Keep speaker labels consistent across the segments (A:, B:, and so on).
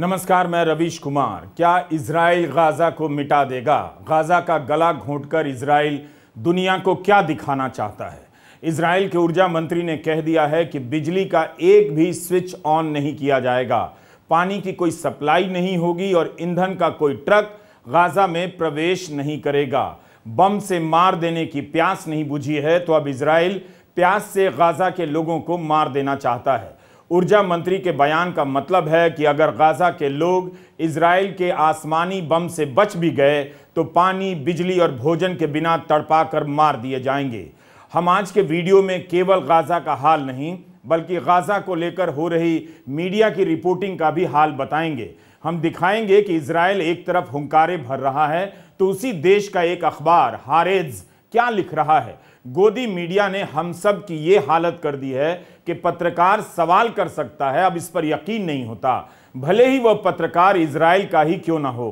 A: नमस्कार मैं रवीश कुमार क्या इसराइल गाजा को मिटा देगा गाजा का गला घोंटकर इसराइल दुनिया को क्या दिखाना चाहता है इसराइल के ऊर्जा मंत्री ने कह दिया है कि बिजली का एक भी स्विच ऑन नहीं किया जाएगा पानी की कोई सप्लाई नहीं होगी और ईंधन का कोई ट्रक गाजा में प्रवेश नहीं करेगा बम से मार देने की प्यास नहीं बुझी है तो अब इसराइल प्यास से गाजा के लोगों को मार देना चाहता है ऊर्जा मंत्री के बयान का मतलब है कि अगर गाज़ा के लोग इसराइल के आसमानी बम से बच भी गए तो पानी बिजली और भोजन के बिना तड़पा कर मार दिए जाएंगे हम आज के वीडियो में केवल गाज़ा का हाल नहीं बल्कि गाज़ा को लेकर हो रही मीडिया की रिपोर्टिंग का भी हाल बताएंगे हम दिखाएंगे कि इसराइल एक तरफ हंकारे भर रहा है तो उसी देश का एक अखबार हारेज क्या लिख रहा है गोदी मीडिया ने हम सब की ये हालत कर दी है कि पत्रकार सवाल कर सकता है अब इस पर यकीन नहीं होता भले ही वह पत्रकार इसराइल का ही क्यों ना हो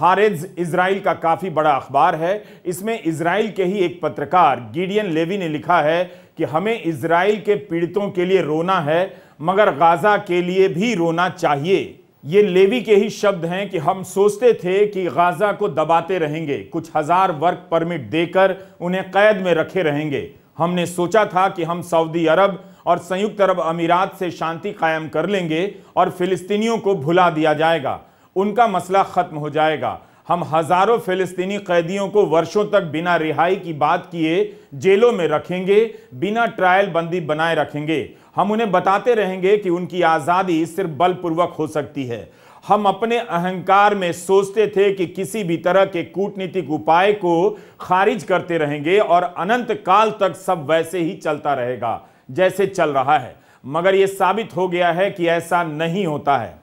A: हारेज इसराइल का काफ़ी बड़ा अखबार है इसमें इसराइल के ही एक पत्रकार गिडियन लेवी ने लिखा है कि हमें इसराइल के पीड़ितों के लिए रोना है मगर गाज़ा के लिए भी रोना चाहिए ये लेवी के ही शब्द हैं कि हम सोचते थे कि गाजा को दबाते रहेंगे कुछ हजार वर्क परमिट देकर उन्हें कैद में रखे रहेंगे हमने सोचा था कि हम सऊदी अरब और संयुक्त अरब अमीरात से शांति कायम कर लेंगे और फिलिस्तीनियों को भुला दिया जाएगा उनका मसला ख़त्म हो जाएगा हम हजारों फिलिस्तीनी कैदियों को वर्षों तक बिना रिहाई की बात किए जेलों में रखेंगे बिना ट्रायल बंदी बनाए रखेंगे हम उन्हें बताते रहेंगे कि उनकी आज़ादी सिर्फ बलपूर्वक हो सकती है हम अपने अहंकार में सोचते थे कि किसी भी तरह के कूटनीतिक उपाय को खारिज करते रहेंगे और अनंत काल तक सब वैसे ही चलता रहेगा जैसे चल रहा है मगर ये साबित हो गया है कि ऐसा नहीं होता है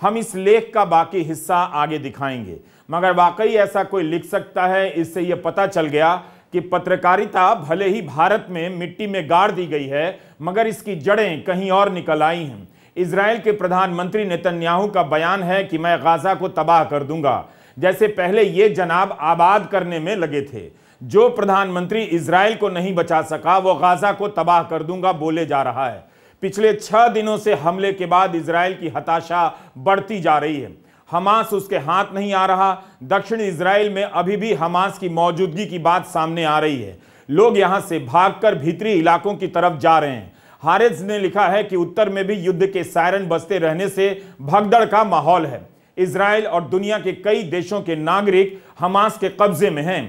A: हम इस लेख का बाकी हिस्सा आगे दिखाएंगे मगर वाकई ऐसा कोई लिख सकता है इससे यह पता चल गया कि पत्रकारिता भले ही भारत में मिट्टी में गाड़ दी गई है मगर इसकी जड़ें कहीं और निकल आई हैं इसराइल के प्रधानमंत्री नेतन्याहू का बयान है कि मैं गाजा को तबाह कर दूंगा जैसे पहले ये जनाब आबाद करने में लगे थे जो प्रधानमंत्री इसराइल को नहीं बचा सका वो गाजा को तबाह कर दूंगा बोले जा रहा है पिछले छह दिनों से हमले के बाद इसराइल की हताशा बढ़ती जा रही है हमास उसके हाथ नहीं आ रहा दक्षिण इसराइल में अभी भी हमास की मौजूदगी की बात सामने आ रही है लोग यहां से भागकर भीतरी इलाकों की तरफ जा रहे हैं हारिज ने लिखा है कि उत्तर में भी युद्ध के सायरन बसते रहने से भगदड़ का माहौल है इसराइल और दुनिया के कई देशों के नागरिक हमास के कब्जे में हैं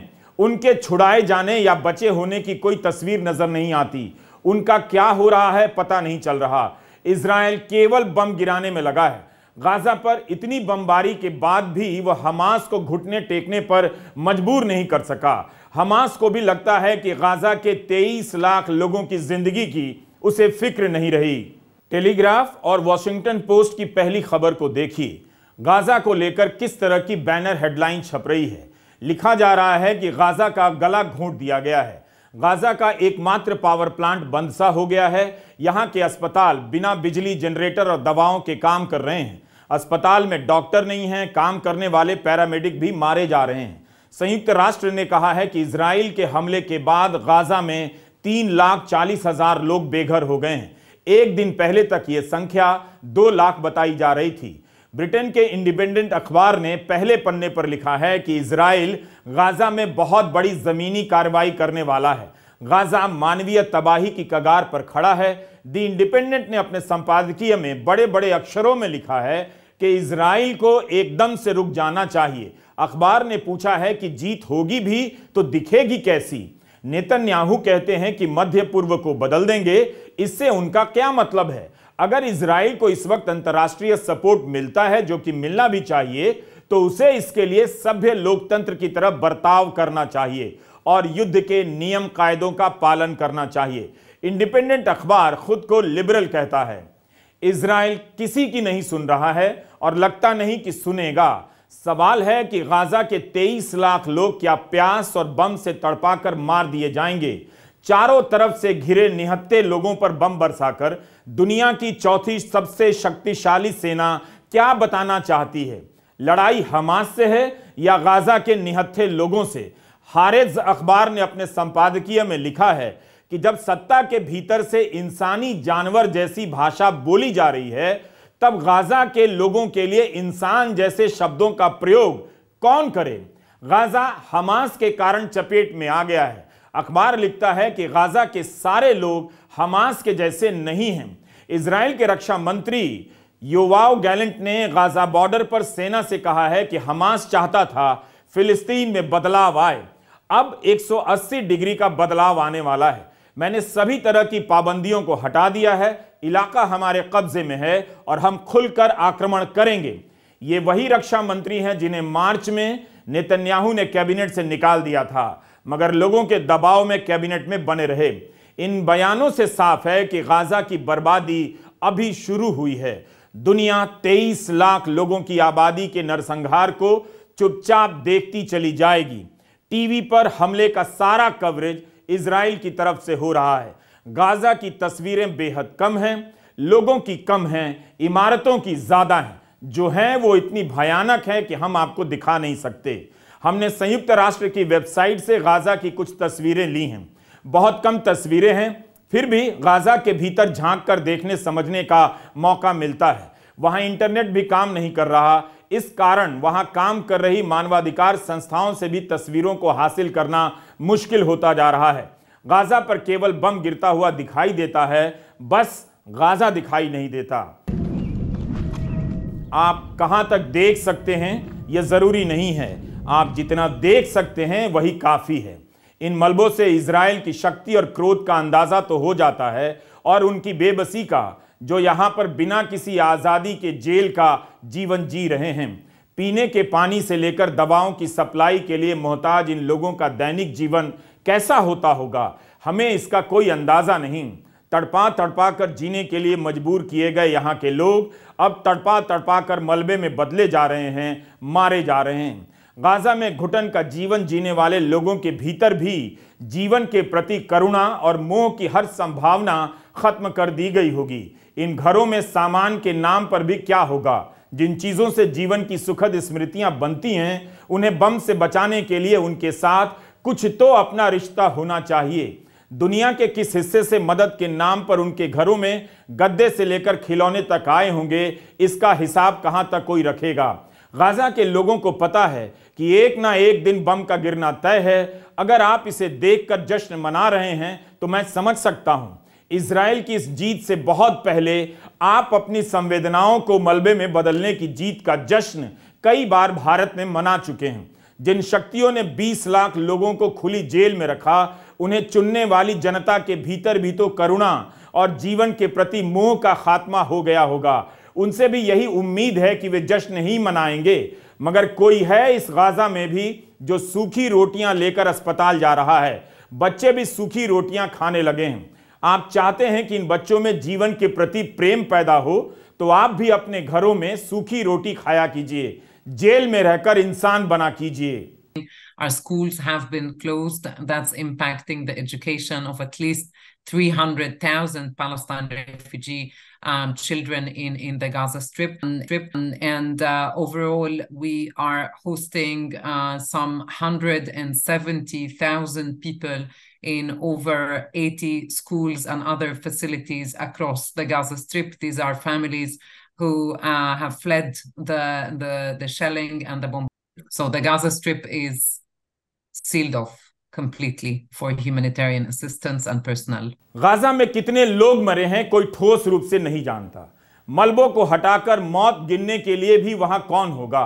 A: उनके छुड़ाए जाने या बचे होने की कोई तस्वीर नजर नहीं आती उनका क्या हो रहा है पता नहीं चल रहा इसराइल केवल बम गिराने में लगा है गाजा पर इतनी बमबारी के बाद भी वह हमास को घुटने टेकने पर मजबूर नहीं कर सका हमास को भी लगता है कि गाजा के 23 लाख लोगों की जिंदगी की उसे फिक्र नहीं रही टेलीग्राफ और वॉशिंगटन पोस्ट की पहली खबर को देखिए गाजा को लेकर किस तरह की बैनर हेडलाइन छप रही है लिखा जा रहा है कि गाजा का गला घोंट दिया गया है गाजा का एकमात्र पावर प्लांट बंद सा हो गया है यहाँ के अस्पताल बिना बिजली जनरेटर और दवाओं के काम कर रहे हैं अस्पताल में डॉक्टर नहीं हैं काम करने वाले पैरामेडिक भी मारे जा रहे हैं संयुक्त राष्ट्र ने कहा है कि इसराइल के हमले के बाद गाजा में तीन लाख चालीस हजार लोग बेघर हो गए हैं एक दिन पहले तक ये संख्या दो लाख बताई जा रही थी ब्रिटेन के इंडिपेंडेंट अखबार ने पहले पन्ने पर लिखा है कि इसराइल गाजा में बहुत बड़ी जमीनी कार्रवाई करने वाला है गाजा मानवीय तबाही की कगार पर खड़ा है द इंडिपेंडेंट ने अपने संपादकीय में बड़े बड़े अक्षरों में लिखा है कि इसराइल को एकदम से रुक जाना चाहिए अखबार ने पूछा है कि जीत होगी भी तो दिखेगी कैसी नेतन्याहू कहते हैं कि मध्य पूर्व को बदल देंगे इससे उनका क्या मतलब है अगर इसराइल को इस वक्त अंतर्राष्ट्रीय सपोर्ट मिलता है जो कि मिलना भी चाहिए तो उसे इसके लिए सभ्य लोकतंत्र की तरफ बर्ताव करना चाहिए और युद्ध के नियम कायदों का पालन करना चाहिए इंडिपेंडेंट अखबार खुद को लिबरल कहता है इसराइल किसी की नहीं सुन रहा है और लगता नहीं कि सुनेगा सवाल है कि गाजा के 23 लाख लोग क्या प्यास और बम से तड़पाकर मार दिए जाएंगे चारों तरफ से घिरे निहत्ते लोगों पर बम बरसाकर दुनिया की चौथी सबसे शक्तिशाली सेना क्या बताना चाहती है लड़ाई हमास से है या गाजा के निहत्थे लोगों से हारेज अखबार ने अपने संपादकीय में लिखा है कि जब सत्ता के भीतर से इंसानी जानवर जैसी भाषा बोली जा रही है तब गाजा के लोगों के लिए इंसान जैसे शब्दों का प्रयोग कौन करे गाजा हमास के कारण चपेट में आ गया है अखबार लिखता है कि गाजा के सारे लोग हमास के जैसे नहीं हैं इसराइल के रक्षा मंत्री युवाओ गैलेंट ने गाजा बॉर्डर पर सेना से कहा है कि हमास चाहता था फिलिस्तीन में बदलाव आए अब 180 डिग्री का बदलाव आने वाला है मैंने सभी तरह की पाबंदियों को हटा दिया है इलाका हमारे कब्जे में है और हम खुलकर आक्रमण करेंगे ये वही रक्षा मंत्री हैं जिन्हें मार्च में नेतन्याहू ने कैबिनेट से निकाल दिया था मगर लोगों के दबाव में कैबिनेट में बने रहे इन बयानों से साफ है कि गाजा की बर्बादी अभी शुरू हुई है दुनिया 23 लाख लोगों की आबादी के नरसंहार को चुपचाप देखती चली जाएगी टीवी पर हमले का सारा कवरेज इसराइल की तरफ से हो रहा है गाजा की तस्वीरें बेहद कम हैं लोगों की कम हैं इमारतों की ज़्यादा हैं जो हैं वो इतनी भयानक हैं कि हम आपको दिखा नहीं सकते हमने संयुक्त राष्ट्र की वेबसाइट से गाज़ा की कुछ तस्वीरें ली हैं बहुत कम तस्वीरें हैं फिर भी गाज़ा के भीतर झांक कर देखने समझने का मौका मिलता है वहाँ इंटरनेट भी काम नहीं कर रहा इस कारण वहां काम कर रही मानवाधिकार संस्थाओं से भी तस्वीरों को हासिल करना मुश्किल होता जा रहा है गाजा पर केवल बम गिरता हुआ दिखाई देता है बस गाजा दिखाई नहीं देता आप कहां तक देख सकते हैं यह जरूरी नहीं है आप जितना देख सकते हैं वही काफी है इन मलबों से इसराइल की शक्ति और क्रोध का अंदाजा तो हो जाता है और उनकी बेबसी का जो यहाँ पर बिना किसी आज़ादी के जेल का जीवन जी रहे हैं पीने के पानी से लेकर दवाओं की सप्लाई के लिए मोहताज इन लोगों का दैनिक जीवन कैसा होता होगा हमें इसका कोई अंदाज़ा नहीं तड़पा तड़पा कर जीने के लिए मजबूर किए गए यहाँ के लोग अब तड़पा तड़पा कर मलबे में बदले जा रहे हैं मारे जा रहे हैं गाजा में घुटन का जीवन जीने वाले लोगों के भीतर भी जीवन के प्रति करुणा और मोह की हर संभावना खत्म कर दी गई होगी इन घरों में सामान के नाम पर भी क्या होगा जिन चीज़ों से जीवन की सुखद स्मृतियां बनती हैं उन्हें बम से बचाने के लिए उनके साथ कुछ तो अपना रिश्ता होना चाहिए दुनिया के किस हिस्से से मदद के नाम पर उनके घरों में गद्दे से लेकर खिलौने तक आए होंगे इसका हिसाब कहाँ तक कोई रखेगा गाजा के लोगों को पता है कि एक ना एक दिन बम का गिरना तय है अगर आप इसे देखकर जश्न मना रहे हैं तो मैं समझ सकता हूँ इसराइल की इस जीत से बहुत पहले आप अपनी संवेदनाओं को मलबे में बदलने की जीत का जश्न कई बार भारत में मना चुके हैं जिन शक्तियों ने 20 लाख लोगों को खुली जेल में रखा उन्हें चुनने वाली जनता के भीतर भी तो करुणा और जीवन के प्रति मोह का खात्मा हो गया होगा उनसे भी यही उम्मीद है कि वे जश्न ही मनाएंगे मगर कोई है इस गाजा में भी जो सूखी रोटियां लेकर अस्पताल जा रहा है बच्चे भी सूखी रोटियां खाने लगे हैं आप चाहते हैं कि इन बच्चों में जीवन के प्रति प्रेम पैदा हो तो आप भी अपने घरों में सूखी रोटी खाया कीजिए जेल में रहकर इंसान बना कीजिए Our schools have been closed. That's impacting the education of at least 300,000 Palestine refugee um, children in, in the Gaza Strip. And and uh, overall, we are hosting uh, some 170,000 people in over 80 schools and other facilities across the Gaza Strip. These are families who uh, have fled the, the, the shelling and the bomb. So the Gaza Strip is sealed off completely for humanitarian assistance and personnel. Gaza, में कितने लोग मरे हैं कोई ठोस रूप से नहीं जानता मलबों को हटाकर मौत गिनने के लिए भी वहां कौन होगा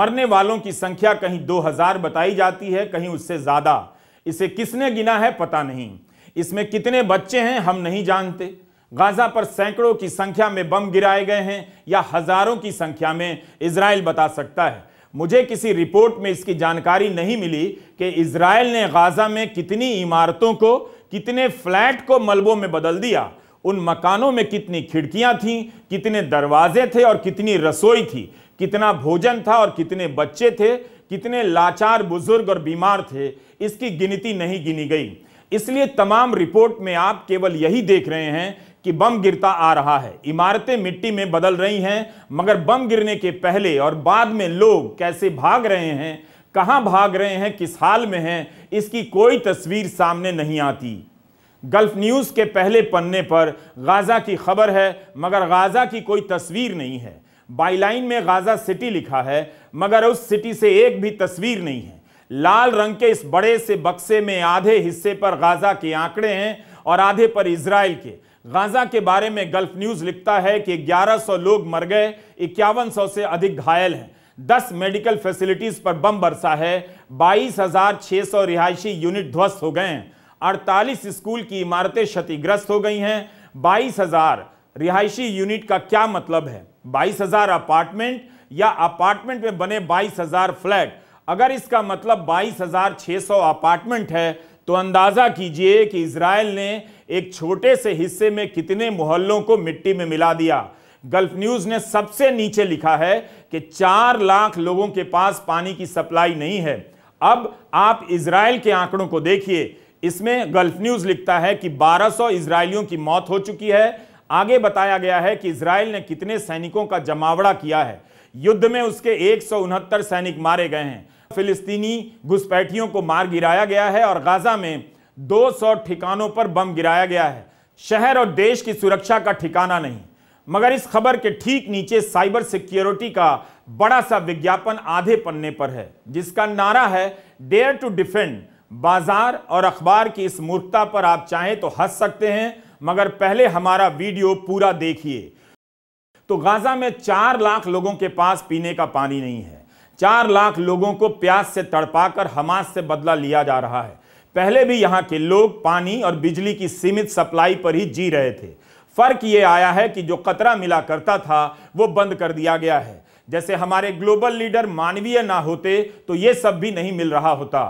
A: मरने वालों की संख्या कहीं 2000 बताई जाती है कहीं उससे ज्यादा इसे किसने गिना है पता नहीं इसमें कितने बच्चे हैं हम नहीं जानते गाजा पर सैकड़ों की संख्या में बम गिराए गए हैं या हजारों की संख्या में इसराइल बता सकता है मुझे किसी रिपोर्ट में इसकी जानकारी नहीं मिली कि इसराइल ने गाजा में कितनी इमारतों को कितने फ्लैट को मलबों में बदल दिया उन मकानों में कितनी खिड़कियां थीं कितने दरवाजे थे और कितनी रसोई थी कितना भोजन था और कितने बच्चे थे कितने लाचार बुजुर्ग और बीमार थे इसकी गिनती नहीं गिनी गई इसलिए तमाम रिपोर्ट में आप केवल यही देख रहे हैं कि बम गिरता आ रहा है इमारतें मिट्टी में बदल रही हैं मगर बम गिरने के पहले और बाद में लोग कैसे भाग रहे हैं कहाँ भाग रहे हैं किस हाल में हैं इसकी कोई तस्वीर सामने नहीं आती गल्फ न्यूज़ के पहले पन्ने पर गाज़ा की खबर है मगर गाज़ा की कोई तस्वीर नहीं है बाईलाइन में गाज़ा सिटी लिखा है मगर उस सिटी से एक भी तस्वीर नहीं है लाल रंग के इस बड़े से बक्से में आधे हिस्से पर गाजा के आंकड़े हैं और आधे पर इसराइल के गाजा के बारे में गल्फ न्यूज लिखता है कि 1100 लोग मर गए इक्यावन से अधिक घायल हैं 10 मेडिकल फैसिलिटीज पर बम बरसा है 22,600 रिहायशी यूनिट ध्वस्त हो गए हैं अड़तालीस स्कूल की इमारतें क्षतिग्रस्त हो गई हैं 22,000 रिहायशी यूनिट का क्या मतलब है 22,000 अपार्टमेंट या अपार्टमेंट में बने 22,000 फ्लैट अगर इसका मतलब 22,600 अपार्टमेंट है तो अंदाज़ा कीजिए कि इसराइल ने एक छोटे से हिस्से में कितने मोहल्लों को मिट्टी में मिला दिया गल्फ न्यूज ने सबसे नीचे लिखा है कि चार लाख लोगों के पास पानी की सप्लाई नहीं है अब आप इसराइल के आंकड़ों को देखिए इसमें गल्फ न्यूज लिखता है कि 1200 इसराइलियों की मौत हो चुकी है आगे बताया गया है कि इसराइल ने कितने सैनिकों का जमावड़ा किया है युद्ध में उसके एक सैनिक मारे गए हैं फिलिस्तीनी घुसपैठियों को मार गिराया गया है और गाजा में 200 ठिकानों पर बम गिराया गया है शहर और देश की सुरक्षा का ठिकाना नहीं मगर इस खबर के ठीक नीचे साइबर सिक्योरिटी का बड़ा सा विज्ञापन आधे पन्ने पर है जिसका नारा है डेयर टू डिफेंड बाजार और अखबार की इस मूर्खता पर आप चाहें तो हंस सकते हैं मगर पहले हमारा वीडियो पूरा देखिए तो गाजा में चार लाख लोगों के पास पीने का पानी नहीं है चार लाख लोगों को प्यास से तड़पाकर हमास से बदला लिया जा रहा है पहले भी यहाँ के लोग पानी और बिजली की सीमित सप्लाई पर ही जी रहे थे फर्क ये आया है कि जो कतरा मिला करता था वो बंद कर दिया गया है जैसे हमारे ग्लोबल लीडर मानवीय ना होते तो ये सब भी नहीं मिल रहा होता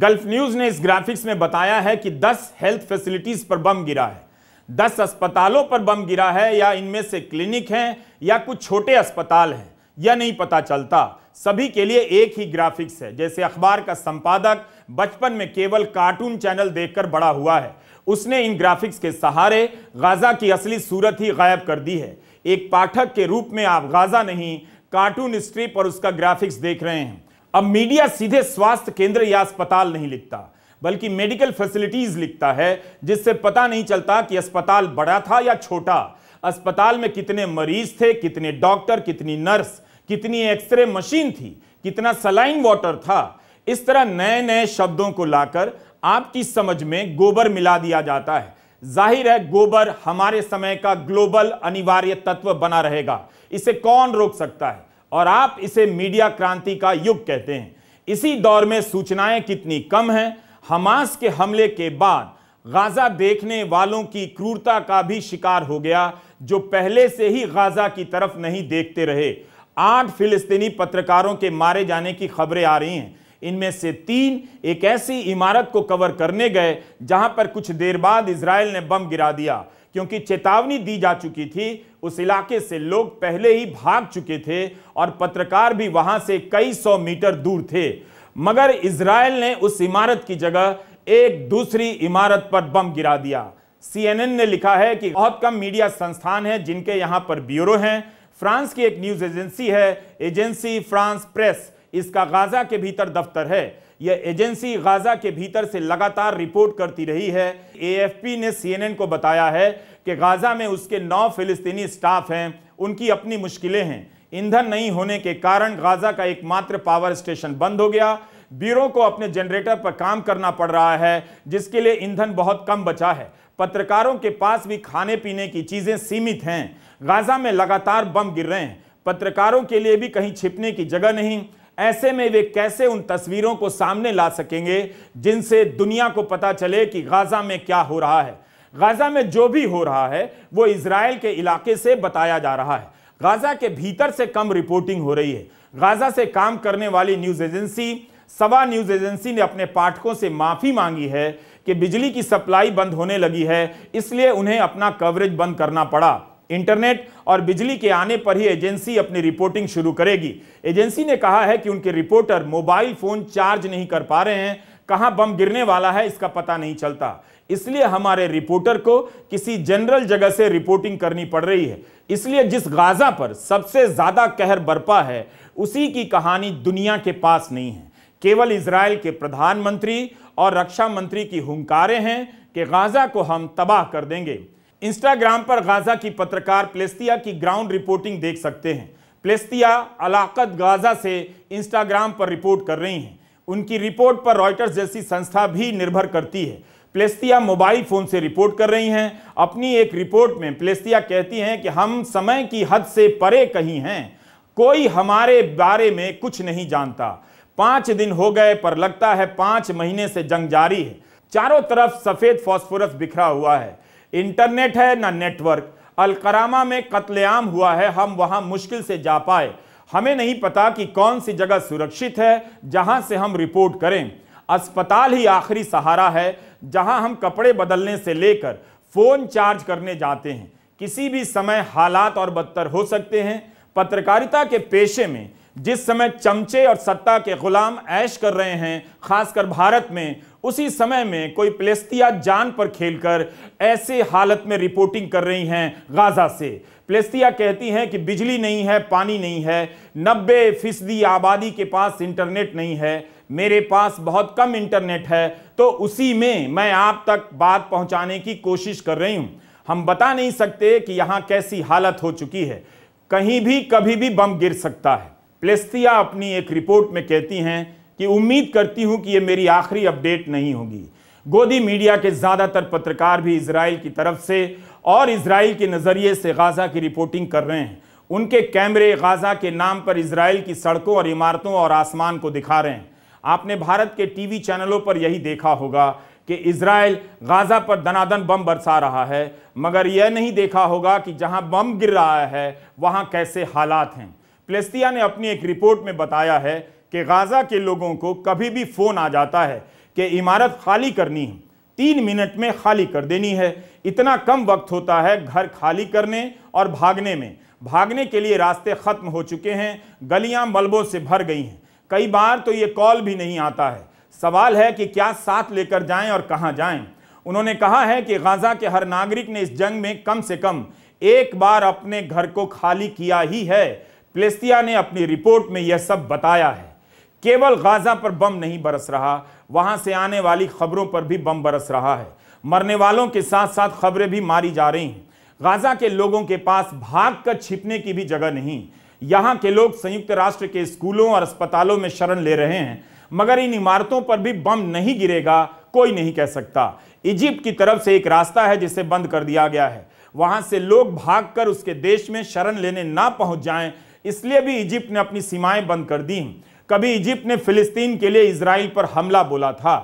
A: गल्फ न्यूज ने इस ग्राफिक्स में बताया है कि 10 हेल्थ फैसिलिटीज पर बम गिरा है 10 अस्पतालों पर बम गिरा है या इनमें से क्लिनिक हैं या कुछ छोटे अस्पताल हैं यह नहीं पता चलता सभी के लिए एक ही ग्राफिक्स है जैसे अखबार का संपादक बचपन में केवल कार्टून चैनल देखकर बड़ा हुआ है उसने इन ग्राफिक्स के सहारे गाजा की असली सूरत ही गायब कर दी है एक पाठक के रूप में आप गाजा नहीं कार्टून स्ट्रिप और उसका ग्राफिक्स देख रहे हैं अब मीडिया सीधे स्वास्थ्य केंद्र या अस्पताल नहीं लिखता बल्कि मेडिकल फैसिलिटीज लिखता है जिससे पता नहीं चलता कि अस्पताल बड़ा था या छोटा अस्पताल में कितने मरीज थे कितने डॉक्टर कितनी नर्स कितनी एक्सरे मशीन थी कितना सलाइन वाटर था इस तरह नए नए शब्दों को लाकर आपकी समझ में गोबर मिला दिया जाता है जाहिर है गोबर हमारे समय का ग्लोबल अनिवार्य तत्व बना रहेगा इसे कौन रोक सकता है और आप इसे मीडिया क्रांति का युग कहते हैं इसी दौर में सूचनाएं कितनी कम हैं हमास के हमले के बाद गाज़ा देखने वालों की क्रूरता का भी शिकार हो गया जो पहले से ही गाज़ा की तरफ नहीं देखते रहे आठ फिलिस्तीनी पत्रकारों के मारे जाने की खबरें आ रही हैं इनमें से तीन एक ऐसी इमारत को कवर करने गए जहां पर कुछ देर बाद इसराइल ने बम गिरा दिया क्योंकि चेतावनी दी जा चुकी थी उस इलाके से लोग पहले ही भाग चुके थे और पत्रकार भी वहां से कई सौ मीटर दूर थे मगर इसराइल ने उस इमारत की जगह एक दूसरी इमारत पर बम गिरा दिया सीएनएन ने लिखा है कि बहुत कम मीडिया संस्थान हैं जिनके यहाँ पर ब्यूरो हैं फ्रांस की एक न्यूज एजेंसी है एजेंसी फ्रांस प्रेस इसका गाजा के भीतर दफ्तर है यह एजेंसी गाजा के भीतर से लगातार रिपोर्ट करती रही है एएफपी ने सीएनएन को बताया है कि गाजा में उसके नौ फिलिस्तीनी स्टाफ हैं उनकी अपनी मुश्किलें हैं ईंधन नहीं होने के कारण गाजा का एकमात्र पावर स्टेशन बंद हो गया बीरों को अपने जनरेटर पर काम करना पड़ रहा है जिसके लिए ईंधन बहुत कम बचा है पत्रकारों के पास भी खाने पीने की चीज़ें सीमित हैं गाज़ा में लगातार बम गिर रहे हैं पत्रकारों के लिए भी कहीं छिपने की जगह नहीं ऐसे में वे कैसे उन तस्वीरों को सामने ला सकेंगे जिनसे दुनिया को पता चले कि गाज़ा में क्या हो रहा है गाज़ा में जो भी हो रहा है वो इसराइल के इलाके से बताया जा रहा है गाज़ा के भीतर से कम रिपोर्टिंग हो रही है गाज़ा से काम करने वाली न्यूज़ एजेंसी सवा न्यूज़ एजेंसी ने अपने पाठकों से माफ़ी मांगी है कि बिजली की सप्लाई बंद होने लगी है इसलिए उन्हें अपना कवरेज बंद करना पड़ा इंटरनेट और बिजली के आने पर ही एजेंसी अपनी रिपोर्टिंग शुरू करेगी एजेंसी ने कहा है कि उनके रिपोर्टर मोबाइल फोन चार्ज नहीं कर पा रहे हैं कहां बम गिरने वाला है इसका पता नहीं चलता इसलिए हमारे रिपोर्टर को किसी जनरल जगह से रिपोर्टिंग करनी पड़ रही है इसलिए जिस गाजा पर सबसे ज्यादा कहर बरपा है उसी की कहानी दुनिया के पास नहीं है केवल इसराइल के प्रधानमंत्री और रक्षा मंत्री की हुंकारें हैं कि गाजा को हम तबाह कर देंगे इंस्टाग्राम पर गाजा की पत्रकार प्लेस्तिया की ग्राउंड रिपोर्टिंग देख सकते हैं प्लेस्तिया अलाकत गाजा से इंस्टाग्राम पर रिपोर्ट कर रही हैं उनकी रिपोर्ट पर रॉयटर्स जैसी संस्था भी निर्भर करती है प्लेस्तिया मोबाइल फ़ोन से रिपोर्ट कर रही हैं अपनी एक रिपोर्ट में प्लेस्तिया कहती हैं कि हम समय की हद से परे कहीं हैं कोई हमारे बारे में कुछ नहीं जानता पांच दिन हो गए पर लगता है पांच महीने से जंग जारी है चारों तरफ सफेद फॉस्फोरस बिखरा हुआ है इंटरनेट है ना नेटवर्क अलकरामा में कत्लेआम हुआ है हम वहां मुश्किल से जा पाए हमें नहीं पता कि कौन सी जगह सुरक्षित है जहां से हम रिपोर्ट करें अस्पताल ही आखिरी सहारा है जहां हम कपड़े बदलने से लेकर फोन चार्ज करने जाते हैं किसी भी समय हालात और बदतर हो सकते हैं पत्रकारिता के पेशे में जिस समय चमचे और सत्ता के गुलाम ऐश कर रहे हैं खासकर भारत में उसी समय में कोई प्लेस्तिया जान पर खेलकर ऐसे हालत में रिपोर्टिंग कर रही हैं गाजा से प्लेस्तिया कहती हैं कि बिजली नहीं है पानी नहीं है नब्बे फीसदी आबादी के पास इंटरनेट नहीं है मेरे पास बहुत कम इंटरनेट है तो उसी में मैं आप तक बात पहुंचाने की कोशिश कर रही हूं हम बता नहीं सकते कि यहां कैसी हालत हो चुकी है कहीं भी कभी भी बम गिर सकता है प्लेस्तिया अपनी एक रिपोर्ट में कहती हैं कि उम्मीद करती हूं कि ये मेरी आखिरी अपडेट नहीं होगी गोदी मीडिया के ज़्यादातर पत्रकार भी इसराइल की तरफ से और इसराइल के नज़रिए से गाज़ा की रिपोर्टिंग कर रहे हैं उनके कैमरे गाज़ा के नाम पर इसराइल की सड़कों और इमारतों और आसमान को दिखा रहे हैं आपने भारत के टीवी चैनलों पर यही देखा होगा कि इसराइल गाज़ा पर दनादन बम बरसा रहा है मगर यह नहीं देखा होगा कि जहां बम गिर रहा है वहां कैसे हालात हैं प्लेस्तिया ने अपनी एक रिपोर्ट में बताया है कि गाज़ा के लोगों को कभी भी फ़ोन आ जाता है कि इमारत खाली करनी है तीन मिनट में खाली कर देनी है इतना कम वक्त होता है घर खाली करने और भागने में भागने के लिए रास्ते ख़त्म हो चुके हैं गलियां मलबों से भर गई हैं कई बार तो ये कॉल भी नहीं आता है सवाल है कि क्या साथ लेकर जाएं और कहां जाएं उन्होंने कहा है कि गाज़ा के हर नागरिक ने इस जंग में कम से कम एक बार अपने घर को खाली किया ही है प्लेस्तिया ने अपनी रिपोर्ट में यह सब बताया है केवल गाजा पर बम नहीं बरस रहा वहां से आने वाली खबरों पर भी बम बरस रहा है मरने वालों के साथ साथ खबरें भी मारी जा रही हैं गाजा के लोगों के पास भाग कर छिपने की भी जगह नहीं यहाँ के लोग संयुक्त राष्ट्र के स्कूलों और अस्पतालों में शरण ले रहे हैं मगर इन इमारतों पर भी बम नहीं गिरेगा कोई नहीं कह सकता इजिप्ट की तरफ से एक रास्ता है जिसे बंद कर दिया गया है वहां से लोग भागकर उसके देश में शरण लेने ना पहुंच जाएं इसलिए भी इजिप्ट ने अपनी सीमाएं बंद कर दी कभी इजिप्ट ने फिलिस्तीन के लिए इसराइल पर हमला बोला था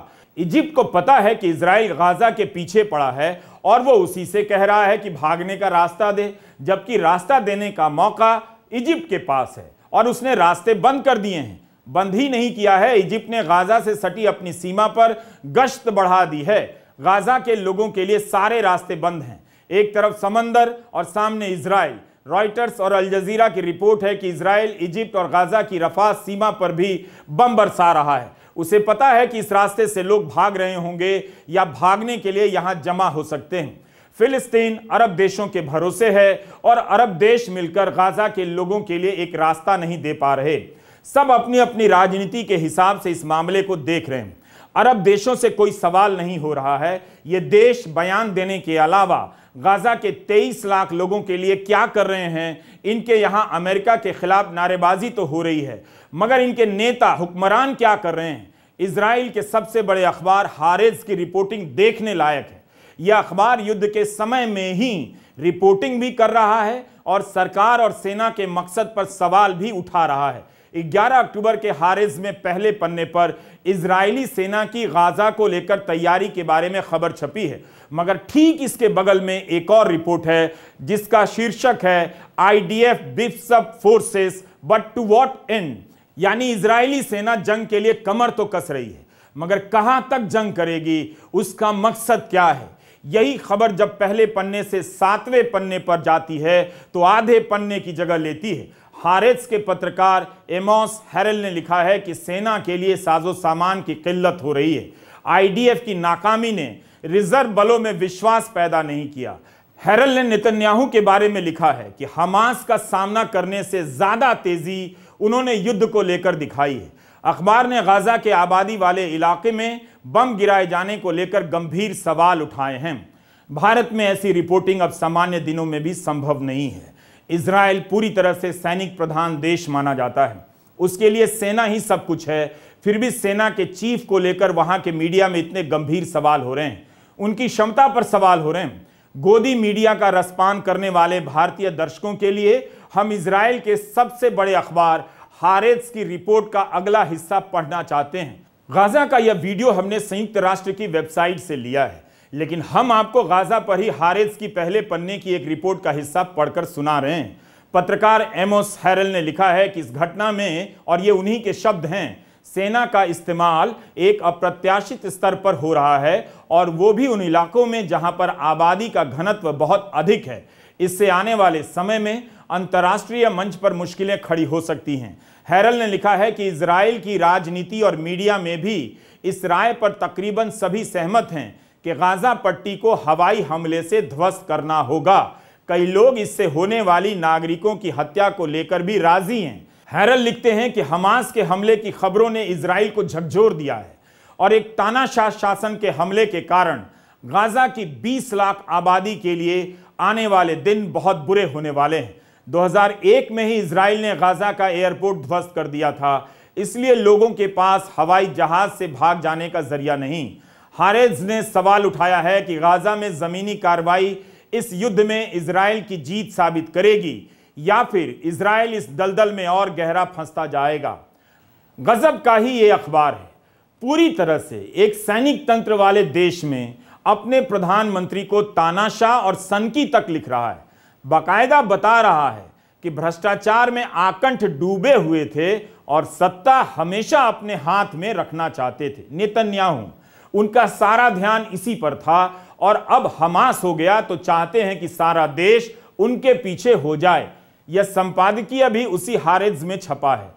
A: इजिप्ट को पता है कि इसराइल गाजा के पीछे पड़ा है और वो उसी से कह रहा है कि भागने का रास्ता दे जबकि रास्ता देने का मौका इजिप्ट के पास है और उसने रास्ते बंद कर दिए हैं बंद ही नहीं किया है इजिप्ट ने गाजा से सटी अपनी सीमा पर गश्त बढ़ा दी है गाजा के लोगों के लिए सारे रास्ते बंद हैं एक तरफ समंदर और सामने इसराइल रॉयटर्स और अल जजीरा की रिपोर्ट है कि इसराइल इजिप्ट और गाजा की रफा सीमा पर भी बम बरसा रहा है उसे पता है कि इस रास्ते से लोग भाग रहे होंगे या भागने के लिए यहाँ जमा हो सकते हैं फिलिस्तीन अरब देशों के भरोसे है और अरब देश मिलकर गाजा के लोगों के लिए एक रास्ता नहीं दे पा रहे सब अपनी अपनी राजनीति के हिसाब से इस मामले को देख रहे हैं अरब देशों से कोई सवाल नहीं हो रहा है ये देश बयान देने के अलावा गाजा के 23 लाख लोगों के लिए क्या कर रहे हैं इनके यहाँ अमेरिका के खिलाफ नारेबाजी तो हो रही है मगर इनके नेता हुक्मरान क्या कर रहे हैं इसराइल के सबसे बड़े अखबार हारेज की रिपोर्टिंग देखने लायक है यह अखबार युद्ध के समय में ही रिपोर्टिंग भी कर रहा है और सरकार और सेना के मकसद पर सवाल भी उठा रहा है 11 अक्टूबर के हारेज में पहले पन्ने पर इजरायली सेना की गाजा को लेकर तैयारी के बारे में खबर छपी है मगर ठीक इसके बगल में एक और रिपोर्ट है जिसका शीर्षक है आईडीएफ बिप्सअप forces but to what end यानी इजरायली सेना जंग के लिए कमर तो कस रही है मगर कहां तक जंग करेगी उसका मकसद क्या है यही खबर जब पहले पन्ने से सातवें पन्ने पर जाती है तो आधे पन्ने की जगह लेती है हारेस के पत्रकार एमोस हैरल ने लिखा है कि सेना के लिए साजो सामान की किल्लत हो रही है आईडीएफ की नाकामी ने रिजर्व बलों में विश्वास पैदा नहीं किया हैरल ने नितन्याहू के बारे में लिखा है कि हमास का सामना करने से ज़्यादा तेज़ी उन्होंने युद्ध को लेकर दिखाई है अखबार ने गाजा के आबादी वाले इलाके में बम गिराए जाने को लेकर गंभीर सवाल उठाए हैं भारत में ऐसी रिपोर्टिंग अब सामान्य दिनों में भी संभव नहीं है इसराइल पूरी तरह से सैनिक प्रधान देश माना जाता है उसके लिए सेना ही सब कुछ है फिर भी सेना के चीफ को लेकर वहां के मीडिया में इतने गंभीर सवाल हो रहे हैं उनकी क्षमता पर सवाल हो रहे हैं गोदी मीडिया का रसपान करने वाले भारतीय दर्शकों के लिए हम इसराइल के सबसे बड़े अखबार हारेज की रिपोर्ट का अगला हिस्सा पढ़ना चाहते हैं गाजा का यह वीडियो हमने संयुक्त राष्ट्र की वेबसाइट से लिया है लेकिन हम आपको गाजा पर ही हारेज की पहले पन्ने की एक रिपोर्ट का हिस्सा पढ़कर सुना रहे हैं पत्रकार एमोस हैरल ने लिखा है कि इस घटना में और ये उन्हीं के शब्द हैं सेना का इस्तेमाल एक अप्रत्याशित स्तर पर हो रहा है और वो भी उन इलाकों में जहां पर आबादी का घनत्व बहुत अधिक है इससे आने वाले समय में अंतर्राष्ट्रीय मंच पर मुश्किलें खड़ी हो सकती हैं हैरल ने लिखा है कि इसराइल की राजनीति और मीडिया में भी इस राय पर तकरीबन सभी सहमत हैं कि गाजा पट्टी को हवाई हमले से ध्वस्त करना होगा कई लोग इससे होने वाली नागरिकों की हत्या को लेकर भी राजी हैं हैरल लिखते हैं कि हमास के हमले की खबरों ने इसराइल को झकझोर दिया है और एक तानाशाह शासन के हमले के कारण गाजा की 20 लाख आबादी के लिए आने वाले दिन बहुत बुरे होने वाले हैं 2001 में ही इसराइल ने गाजा का एयरपोर्ट ध्वस्त कर दिया था इसलिए लोगों के पास हवाई जहाज से भाग जाने का जरिया नहीं हारेज ने सवाल उठाया है कि गाजा में ज़मीनी कार्रवाई इस युद्ध में इसराइल की जीत साबित करेगी या फिर इसराइल इस दलदल में और गहरा फंसता जाएगा गजब का ही ये अखबार है पूरी तरह से एक सैनिक तंत्र वाले देश में अपने प्रधानमंत्री को तानाशाह और सनकी तक लिख रहा है बाकायदा बता रहा है कि भ्रष्टाचार में आकंठ डूबे हुए थे और सत्ता हमेशा अपने हाथ में रखना चाहते थे नेतन्याहू उनका सारा ध्यान इसी पर था और अब हमास हो गया तो चाहते हैं कि सारा देश उनके पीछे हो जाए यह संपादकीय भी उसी हारेज में छपा है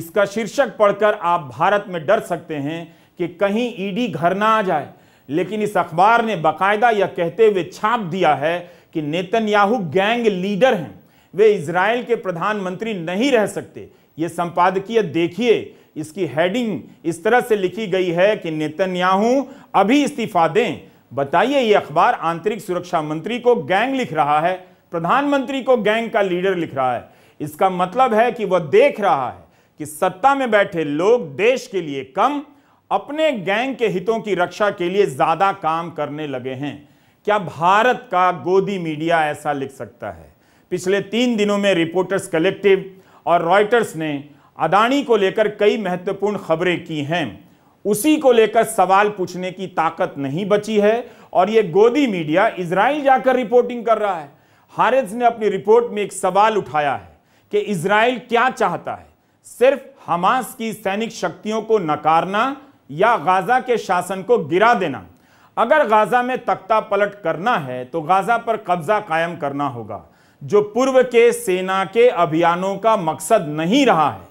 A: इसका शीर्षक पढ़कर आप भारत में डर सकते हैं कि कहीं ईडी घर ना आ जाए लेकिन इस अखबार ने बाकायदा यह कहते हुए छाप दिया है कि नेतन्याहू गैंग लीडर हैं वे इसराइल के प्रधानमंत्री नहीं रह सकते ये संपादकीय देखिए इसकी हेडिंग इस तरह से लिखी गई है कि नेतन्याहू अभी इस्तीफा दें बताइए ये अखबार आंतरिक सुरक्षा मंत्री को गैंग लिख रहा है प्रधानमंत्री को गैंग का लीडर लिख रहा है इसका मतलब है कि वह देख रहा है कि सत्ता में बैठे लोग देश के लिए कम अपने गैंग के हितों की रक्षा के लिए ज्यादा काम करने लगे हैं क्या भारत का गोदी मीडिया ऐसा लिख सकता है पिछले तीन दिनों में रिपोर्टर्स कलेक्टिव और रॉयटर्स ने अडानी को लेकर कई महत्वपूर्ण खबरें की हैं उसी को लेकर सवाल पूछने की ताकत नहीं बची है और ये गोदी मीडिया इसराइल जाकर रिपोर्टिंग कर रहा है हारिज ने अपनी रिपोर्ट में एक सवाल उठाया है कि इसराइल क्या चाहता है सिर्फ हमास की सैनिक शक्तियों को नकारना या गाजा के शासन को गिरा देना अगर गाजा में तख्ता पलट करना है तो गाजा पर कब्जा कायम करना होगा जो पूर्व के सेना के अभियानों का मकसद नहीं रहा है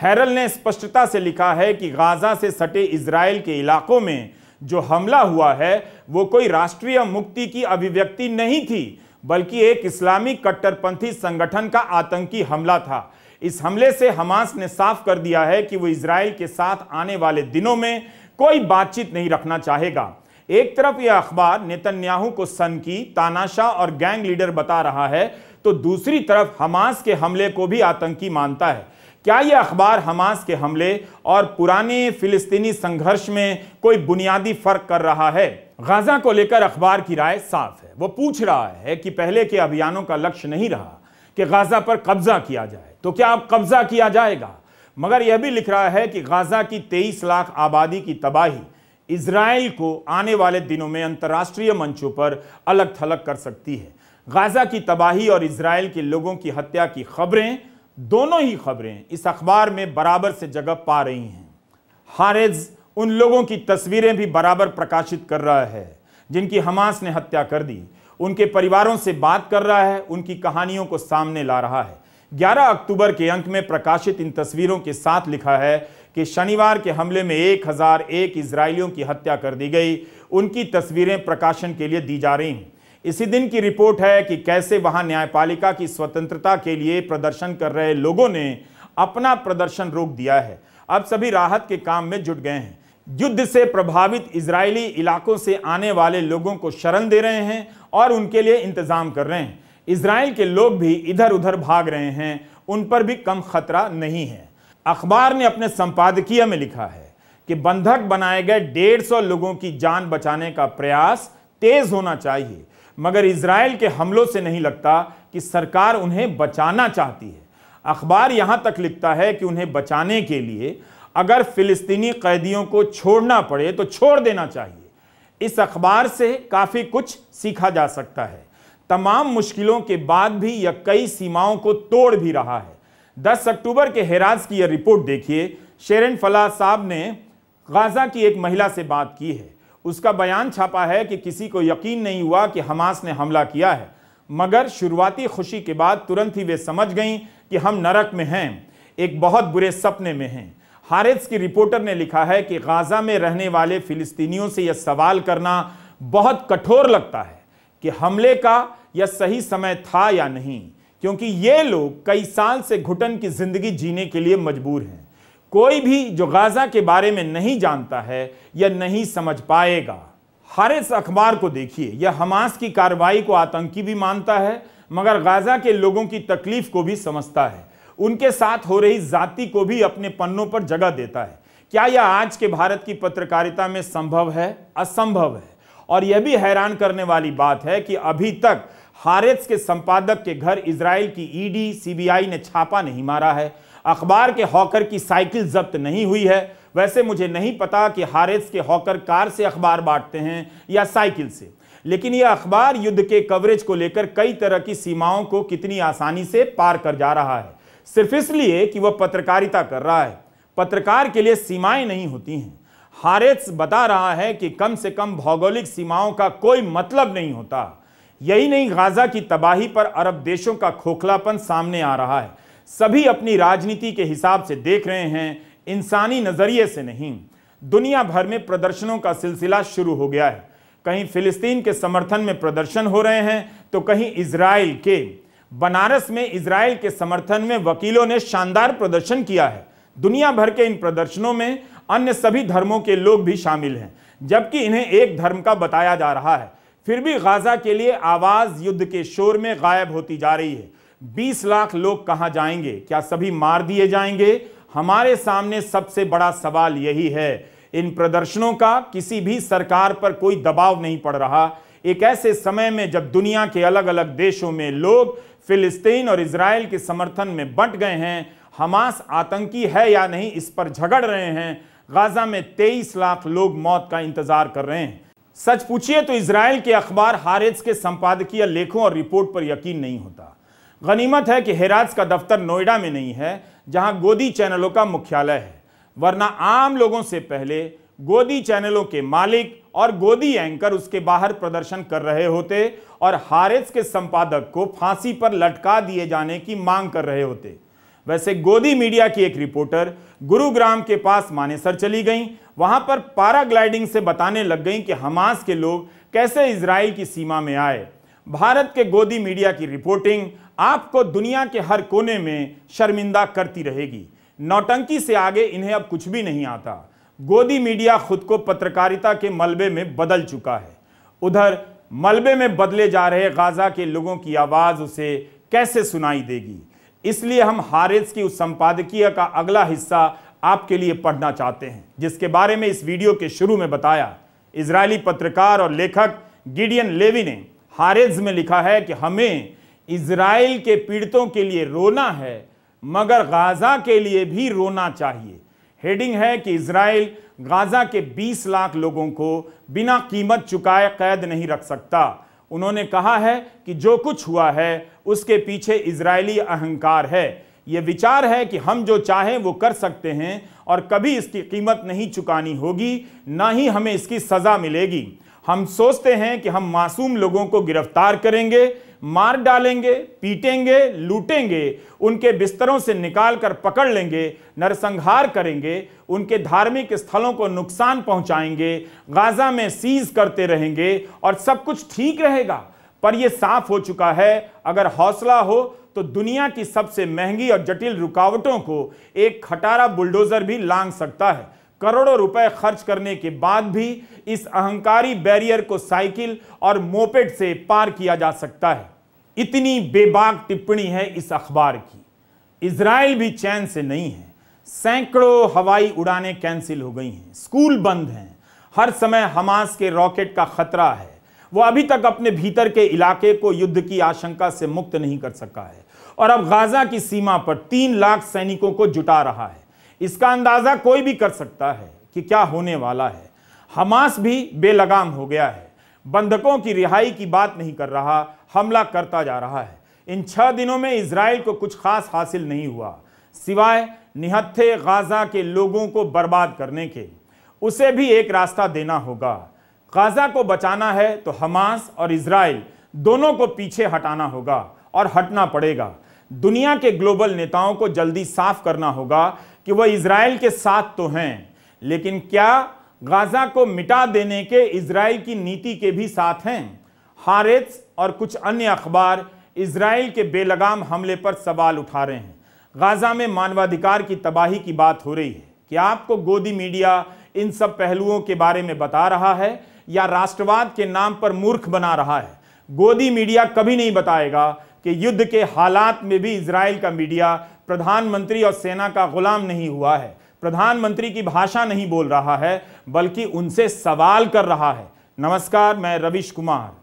A: हैरल ने स्पष्टता से लिखा है कि गाजा से सटे इसराइल के इलाकों में जो हमला हुआ है वो कोई राष्ट्रीय मुक्ति की अभिव्यक्ति नहीं थी बल्कि एक इस्लामी कट्टरपंथी संगठन का आतंकी हमला था इस हमले से हमास ने साफ कर दिया है कि वो इसराइल के साथ आने वाले दिनों में कोई बातचीत नहीं रखना चाहेगा एक तरफ यह अखबार नेतन्याहू को सन की तानाशाह और गैंग लीडर बता रहा है तो दूसरी तरफ हमास के हमले को भी आतंकी मानता है क्या ये अखबार हमास के हमले और पुराने फिलिस्तीनी संघर्ष में कोई बुनियादी फर्क कर रहा है गाजा को लेकर अखबार की राय साफ है वो पूछ रहा है कि पहले के अभियानों का लक्ष्य नहीं रहा कि गाजा पर कब्जा किया जाए तो क्या अब कब्जा किया जाएगा मगर यह भी लिख रहा है कि गाजा की तेईस लाख आबादी की तबाही इसराइल को आने वाले दिनों में अंतर्राष्ट्रीय मंचों पर अलग थलग कर सकती है गाजा की तबाही और इसराइल के लोगों की हत्या की खबरें दोनों ही खबरें इस अखबार में बराबर से जगह पा रही हैं हारेज उन लोगों की तस्वीरें भी बराबर प्रकाशित कर रहा है जिनकी हमास ने हत्या कर दी उनके परिवारों से बात कर रहा है उनकी कहानियों को सामने ला रहा है 11 अक्टूबर के अंक में प्रकाशित इन तस्वीरों के साथ लिखा है कि शनिवार के हमले में एक हजार एक इसराइलियों की हत्या कर दी गई उनकी तस्वीरें प्रकाशन के लिए दी जा रही हैं इसी दिन की रिपोर्ट है कि कैसे वहां न्यायपालिका की स्वतंत्रता के लिए प्रदर्शन कर रहे लोगों ने अपना प्रदर्शन रोक दिया है अब सभी राहत के काम में जुट गए हैं युद्ध से प्रभावित इजरायली इलाकों से आने वाले लोगों को शरण दे रहे हैं और उनके लिए इंतजाम कर रहे हैं इसराइल के लोग भी इधर उधर भाग रहे हैं उन पर भी कम खतरा नहीं है अखबार ने अपने संपादकीय में लिखा है कि बंधक बनाए गए डेढ़ सौ लोगों की जान बचाने का प्रयास तेज होना चाहिए मगर इसराइल के हमलों से नहीं लगता कि सरकार उन्हें बचाना चाहती है अखबार यहाँ तक लिखता है कि उन्हें बचाने के लिए अगर फिलिस्तीनी कैदियों को छोड़ना पड़े तो छोड़ देना चाहिए इस अखबार से काफ़ी कुछ सीखा जा सकता है तमाम मुश्किलों के बाद भी यह कई सीमाओं को तोड़ भी रहा है 10 अक्टूबर के हेराज की यह रिपोर्ट देखिए शेरन फला साहब ने गाजा की एक महिला से बात की है उसका बयान छापा है कि किसी को यकीन नहीं हुआ कि हमास ने हमला किया है मगर शुरुआती खुशी के बाद तुरंत ही वे समझ गईं कि हम नरक में हैं एक बहुत बुरे सपने में हैं हारिस की रिपोर्टर ने लिखा है कि गाज़ा में रहने वाले फ़िलिस्तीनियों से यह सवाल करना बहुत कठोर लगता है कि हमले का यह सही समय था या नहीं क्योंकि ये लोग कई साल से घुटन की ज़िंदगी जीने के लिए मजबूर हैं कोई भी जो गाज़ा के बारे में नहीं जानता है या नहीं समझ पाएगा हर इस अखबार को देखिए यह हमास की कार्रवाई को आतंकी भी मानता है मगर गाज़ा के लोगों की तकलीफ को भी समझता है उनके साथ हो रही जाति को भी अपने पन्नों पर जगह देता है क्या यह आज के भारत की पत्रकारिता में संभव है असंभव है और यह भी हैरान करने वाली बात है कि अभी तक हारेस के संपादक के घर इसराइल की ईडी सीबीआई ने छापा नहीं मारा है अखबार के हॉकर की साइकिल जब्त नहीं हुई है वैसे मुझे नहीं पता कि हारिस के हॉकर कार से अखबार बांटते हैं या साइकिल से लेकिन यह अखबार युद्ध के कवरेज को लेकर कई तरह की सीमाओं को कितनी आसानी से पार कर जा रहा है सिर्फ इसलिए कि वह पत्रकारिता कर रहा है पत्रकार के लिए सीमाएं नहीं होती हैं हारेस बता रहा है कि कम से कम भौगोलिक सीमाओं का कोई मतलब नहीं होता यही नहीं गाजा की तबाही पर अरब देशों का खोखलापन सामने आ रहा है सभी अपनी राजनीति के हिसाब से देख रहे हैं इंसानी नज़रिए से नहीं दुनिया भर में प्रदर्शनों का सिलसिला शुरू हो गया है कहीं फिलिस्तीन के समर्थन में प्रदर्शन हो रहे हैं तो कहीं इसराइल के बनारस में इसराइल के समर्थन में वकीलों ने शानदार प्रदर्शन किया है दुनिया भर के इन प्रदर्शनों में अन्य सभी धर्मों के लोग भी शामिल हैं जबकि इन्हें एक धर्म का बताया जा रहा है फिर भी गाजा के लिए आवाज़ युद्ध के शोर में गायब होती जा रही है 20 लाख लोग कहां जाएंगे क्या सभी मार दिए जाएंगे हमारे सामने सबसे बड़ा सवाल यही है इन प्रदर्शनों का किसी भी सरकार पर कोई दबाव नहीं पड़ रहा एक ऐसे समय में जब दुनिया के अलग अलग देशों में लोग फिलिस्तीन और इसराइल के समर्थन में बंट गए हैं हमास आतंकी है या नहीं इस पर झगड़ रहे हैं गाजा में 23 लाख लोग मौत का इंतजार कर रहे हैं सच पूछिए तो इसराइल के अखबार हारेज के संपादकीय लेखों और रिपोर्ट पर यकीन नहीं होता गनीमत है कि हेराज का दफ्तर नोएडा में नहीं है जहां गोदी चैनलों का मुख्यालय है वरना आम लोगों से पहले गोदी चैनलों के मालिक और गोदी एंकर उसके बाहर प्रदर्शन कर रहे होते और हारिस के संपादक को फांसी पर लटका दिए जाने की मांग कर रहे होते वैसे गोदी मीडिया की एक रिपोर्टर गुरुग्राम के पास मानेसर चली गई वहां पर पैराग्लाइडिंग से बताने लग गई कि हमास के लोग कैसे इसराइल की सीमा में आए भारत के गोदी मीडिया की रिपोर्टिंग आपको दुनिया के हर कोने में शर्मिंदा करती रहेगी नौटंकी से आगे इन्हें अब कुछ भी नहीं आता गोदी मीडिया खुद को पत्रकारिता के मलबे में बदल चुका है उधर मलबे में बदले जा रहे गाजा के लोगों की आवाज़ उसे कैसे सुनाई देगी इसलिए हम हारिस की उस संपादकीय का अगला हिस्सा आपके लिए पढ़ना चाहते हैं जिसके बारे में इस वीडियो के शुरू में बताया इसराइली पत्रकार और लेखक गिडियन लेवी ने हारेज में लिखा है कि हमें इसराइल के पीड़ितों के लिए रोना है मगर गाज़ा के लिए भी रोना चाहिए हेडिंग है कि इसराइल गाज़ा के 20 लाख लोगों को बिना कीमत चुकाए कैद नहीं रख सकता उन्होंने कहा है कि जो कुछ हुआ है उसके पीछे इसराइली अहंकार है ये विचार है कि हम जो चाहें वो कर सकते हैं और कभी इसकी कीमत नहीं चुकानी होगी ना ही हमें इसकी सज़ा मिलेगी हम सोचते हैं कि हम मासूम लोगों को गिरफ्तार करेंगे मार डालेंगे पीटेंगे लूटेंगे उनके बिस्तरों से निकालकर पकड़ लेंगे नरसंहार करेंगे उनके धार्मिक स्थलों को नुकसान पहुंचाएंगे गाजा में सीज करते रहेंगे और सब कुछ ठीक रहेगा पर यह साफ हो चुका है अगर हौसला हो तो दुनिया की सबसे महंगी और जटिल रुकावटों को एक खटारा बुलडोजर भी लांग सकता है करोड़ों रुपए खर्च करने के बाद भी इस अहंकारी बैरियर को साइकिल और मोपेट से पार किया जा सकता है इतनी बेबाक टिप्पणी है इस अखबार की इसराइल भी चैन से नहीं है सैकड़ों हवाई उड़ानें कैंसिल हो गई हैं स्कूल बंद हैं हर समय हमास के रॉकेट का खतरा है वो अभी तक अपने भीतर के इलाके को युद्ध की आशंका से मुक्त नहीं कर सका है और अब गाजा की सीमा पर तीन लाख सैनिकों को जुटा रहा है इसका अंदाज़ा कोई भी कर सकता है कि क्या होने वाला है हमास भी बेलगाम हो गया है बंधकों की रिहाई की बात नहीं कर रहा हमला करता जा रहा है इन छह दिनों में इसराइल को कुछ खास हासिल नहीं हुआ सिवाय निहत्थे गाजा के लोगों को बर्बाद करने के उसे भी एक रास्ता देना होगा गाजा को बचाना है तो हमास और इसराइल दोनों को पीछे हटाना होगा और हटना पड़ेगा दुनिया के ग्लोबल नेताओं को जल्दी साफ करना होगा कि वह इसराइल के साथ तो हैं लेकिन क्या गाजा को मिटा देने के इसराइल की नीति के भी साथ हैं हारेट्स और कुछ अन्य अखबार इसराइल के बेलगाम हमले पर सवाल उठा रहे हैं गाजा में मानवाधिकार की तबाही की बात हो रही है क्या आपको गोदी मीडिया इन सब पहलुओं के बारे में बता रहा है या राष्ट्रवाद के नाम पर मूर्ख बना रहा है गोदी मीडिया कभी नहीं बताएगा कि युद्ध के हालात में भी इसराइल का मीडिया प्रधानमंत्री और सेना का गुलाम नहीं हुआ है प्रधानमंत्री की भाषा नहीं बोल रहा है बल्कि उनसे सवाल कर रहा है नमस्कार मैं रविश कुमार